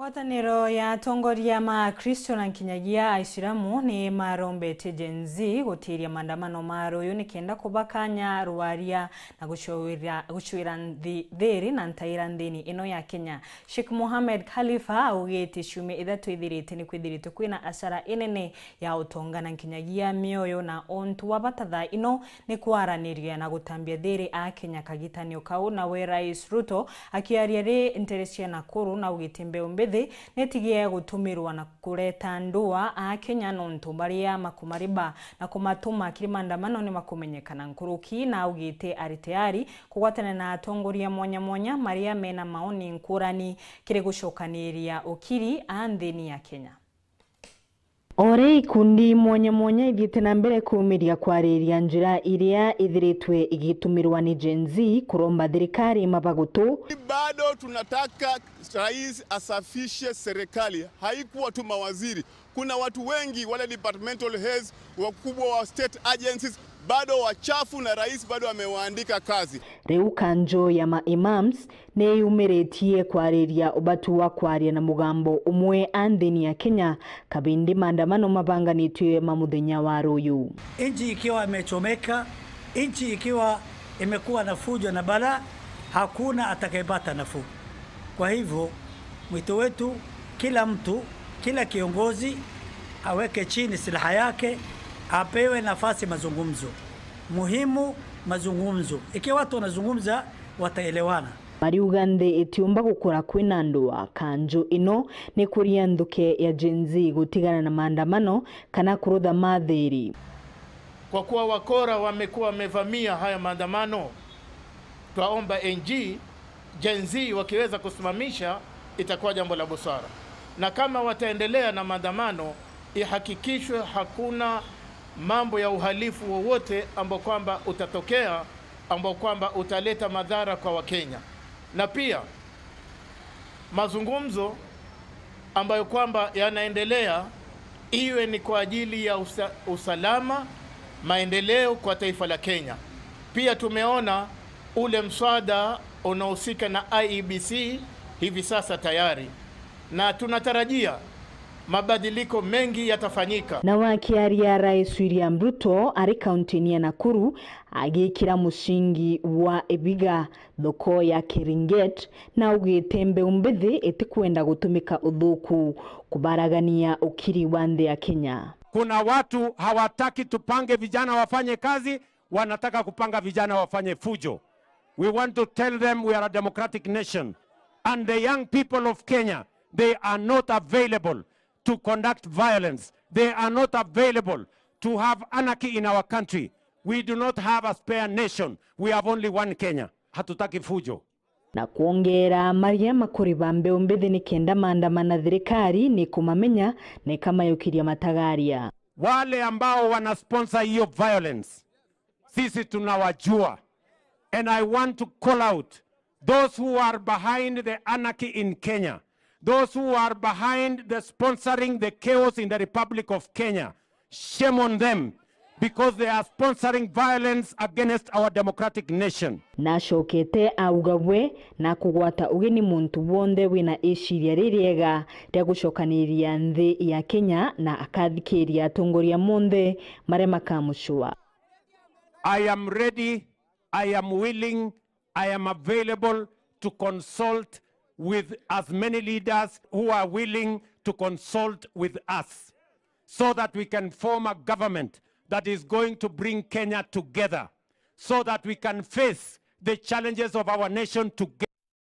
ngwatanĩro ya atongoria ma akristo na nkinyagia aisilamu nĩ marombete gen z gũtĩĩria maandamano ma rũyũ kenda kũva kanya rwaria na gũcuĩra thĩrĩ na ntaĩra nthĩnĩ ĩno ya kenya sheikh mohamed khalifa augĩte ciumia ithatũ ithirĩte nĩ kwĩthirĩte kwĩna acara ĩnene ya ũtonga na nkinyagia mĩoyo na ontu wa vata ĩno nĩ kwaranĩria na gũtambia thĩrĩ a kenya kagitanio kau nawe rais ruto akĩaria rĩ ntere cia na ũgĩte mbeũ thithi nitigie gutumirwa na kureta ndua no nontu ya makumariba na kumatuma kirimanda maandamano ni makumenyekana nkuruki na ugite ari tayari kugwatana na atongoria mwanya mwanya maria mena maoni nkurani kire gushokaniria ukiri a ya kenya Ore ikundi mwonya mwonya ithiite na mbere kuumiria kwariria njira iria ithiritwe igitumirwa ni jenzi kuromba thirikari mabagutu. Bado tunataka rais asafishe serikali, haikuwa tu mawaziri. Kuna watu wengi wale departmental heads wakubwa wa state agencies bado wachafu na rais bado amewaandika kazi riu kanjo ya maimams ni yumiretie kwariria ubatu wa kwaria na mugambo umwe andini ya Kenya kabindi maandamano mabanganitwe muthenya wa ruyu nchi ikiwa imechomeka nchi ikiwa imekuwa na fujo na bala hakuna atakayepata nafuu kwa hivyo mwito wetu kila mtu kila kiongozi aweke chini silaha yake apewe nafasi mazungumzo. Muhimu mazungumzo, ikiwa watu wanazungumza wataelewana Ugande itiumba gukora kwinandua kanju ino ni kuria nthuke ya jenzi gutigana na maandamano kana kurudha mathiri kwa kuwa wakora wamekuwa wamevamia haya maandamano twaomba NG jenzi wakiweza kusimamisha itakuwa jambo la busara na kama wataendelea na maandamano ihakikishwe hakuna mambo ya uhalifu wowote ambao kwamba utatokea ambao kwamba utaleta madhara kwa Wakenya, na pia mazungumzo ambayo kwamba yanaendelea iwe ni kwa ajili ya usa, usalama maendeleo kwa taifa la Kenya. Pia tumeona ule mswada unaohusika na IEBC hivi sasa tayari, na tunatarajia mabadiliko mengi yatafanyika. ya Rais William Ruto ari kauntini ya Nakuru agikira musingi wa ebiga thoko ya Keringet na ugite mbeu mbithi itikwenda gutumika uthuku kubaragania ukiri wa nthi ya Kenya. Kuna watu hawataki tupange vijana wafanye kazi, wanataka kupanga vijana wafanye fujo. We want to tell them we are a democratic nation and the young people of Kenya they are not available to conduct violence. They are not available to have anarchy in our country. We do not have a spare nation. We have only one Kenya. Hatutaki fujo na kuongera maria makuri ba mbeu mbithi ni kenda maandamana thirikari ni kumamenya na ikamayukiria matagaria. Wale ambao sponsor hiyo violence sisi tunawajua, and I want to call out those who are behind the anarchy in Kenya those who are behind the sponsoring the chaos in the Republic of Kenya. Shame on them because they are sponsoring violence against our democratic nation nacokete auga bwe na kugwata ugeni muntu wonde wina iciria ririega ria gucokaniria nthi ya Kenya na akathikiria atongoria monthe maria makamucua I am ready I am willing I am available to consult with as many leaders who are willing to consult with us so that we can form a government that is going to bring Kenya together so that we can face the challenges of our nation together.